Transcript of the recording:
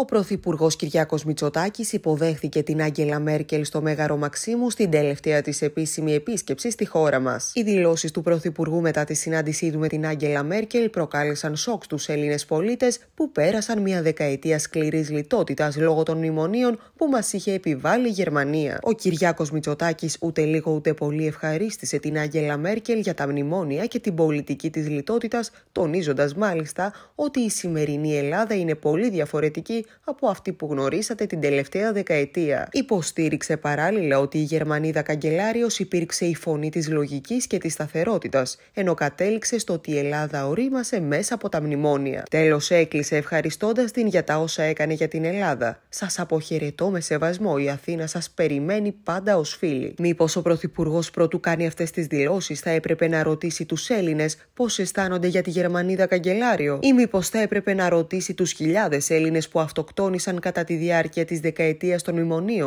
Ο Πρωθυπουργός Κυριάκος Μητσοτάκης υποδέχθηκε την Άγγελα Μέρκελ στο Μέγαρο Μαξίμου στην τελευταία της επίσημη επίσκεψη στη χώρα μας. Οι δηλώσεις του Πρωθυπουργού μετά τη συνάντησή του με την Άγγελα Μέρκελ προκάλεσαν σοκ στους Έλληνες πολίτες που πέρασαν μια δεκαετία σκληρής λιτότητας λόγω των μνημονίων που μας είχε επιβάλει η Γερμανία. Ο Κυριάκος Μητσοτάκης ούτε λίγο ούτε πολύ ευχαρίστησε την Άγγελα Μέρκελ για τα μνημόνια και την πολιτική της λιτότητας, τονίζοντας μάλιστα ότι η σημερινή Ελλάδα είναι πολύ διαφορετική από αυτή που γνωρίσατε την τελευταία δεκαετία. Υποστήριξε παράλληλα ότι η Γερμανίδα καγκελάριος υπήρξε η φωνή της λογικής και της σταθερότητας ενώ κατέληξε στο ότι η Ελλάδα ορίμασε μέσα από τα μνημόνια. Τέλος, έκλεισε ευχαριστώντας την για τα όσα έκανε για την Ελλάδα. Σας αποχαιρετώ με σεβασμό, η Αθήνα σας περιμένει πάντα ως φίλη. Μήπως ο Πρωθυπουργός πρώτου κάνει αυτές τις δηλώσεις, θα έπρεπε να ρωτήσει τους Έλληνες πω αισθάνονται για τη Γερμανίδα καγκελάριο ή μήπως θα έπρεπε να ρωτήσει τους χιλιάδες Έλληνες που αυτό αυτοκτόνησαν κατά τη διάρκεια της δεκαετίας των μνημονίων